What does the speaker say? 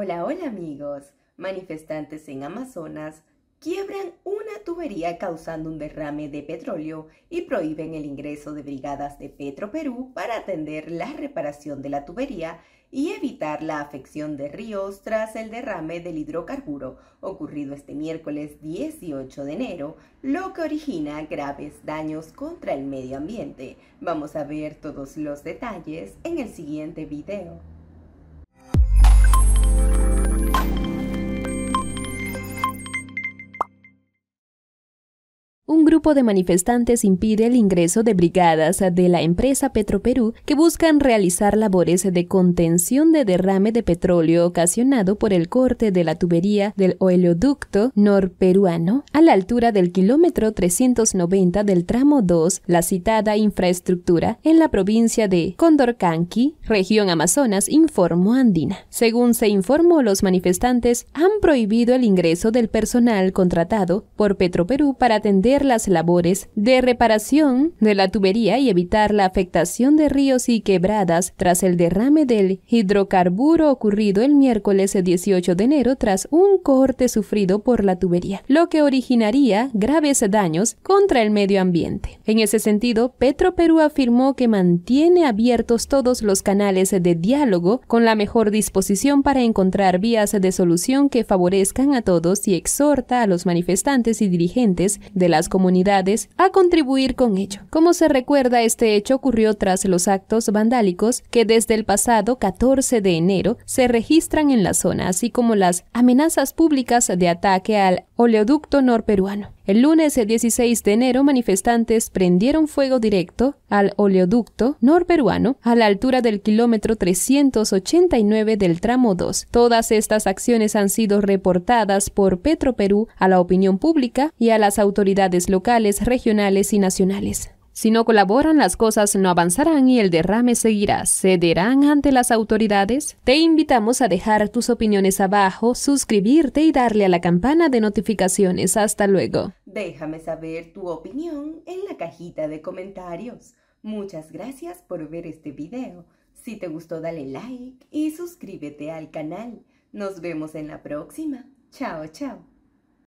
Hola, hola amigos. Manifestantes en Amazonas quiebran una tubería causando un derrame de petróleo y prohíben el ingreso de brigadas de Petroperú para atender la reparación de la tubería y evitar la afección de ríos tras el derrame del hidrocarburo ocurrido este miércoles 18 de enero, lo que origina graves daños contra el medio ambiente. Vamos a ver todos los detalles en el siguiente video. Un grupo de manifestantes impide el ingreso de brigadas de la empresa Petroperú que buscan realizar labores de contención de derrame de petróleo ocasionado por el corte de la tubería del oleoducto norperuano a la altura del kilómetro 390 del tramo 2, la citada infraestructura, en la provincia de Condorcanqui, región Amazonas, informó Andina. Según se informó, los manifestantes han prohibido el ingreso del personal contratado por Petroperú para atender las labores de reparación de la tubería y evitar la afectación de ríos y quebradas tras el derrame del hidrocarburo ocurrido el miércoles 18 de enero tras un corte sufrido por la tubería, lo que originaría graves daños contra el medio ambiente. En ese sentido, Petro Perú afirmó que mantiene abiertos todos los canales de diálogo con la mejor disposición para encontrar vías de solución que favorezcan a todos y exhorta a los manifestantes y dirigentes de las comunidades a contribuir con ello. Como se recuerda, este hecho ocurrió tras los actos vandálicos que desde el pasado 14 de enero se registran en la zona, así como las amenazas públicas de ataque al oleoducto norperuano. El lunes 16 de enero, manifestantes prendieron fuego directo al oleoducto norperuano a la altura del kilómetro 389 del tramo 2. Todas estas acciones han sido reportadas por Petroperú a la opinión pública y a las autoridades locales, regionales y nacionales. Si no colaboran, las cosas no avanzarán y el derrame seguirá. ¿Cederán ante las autoridades? Te invitamos a dejar tus opiniones abajo, suscribirte y darle a la campana de notificaciones. Hasta luego. Déjame saber tu opinión en la cajita de comentarios. Muchas gracias por ver este video. Si te gustó dale like y suscríbete al canal. Nos vemos en la próxima. Chao, chao.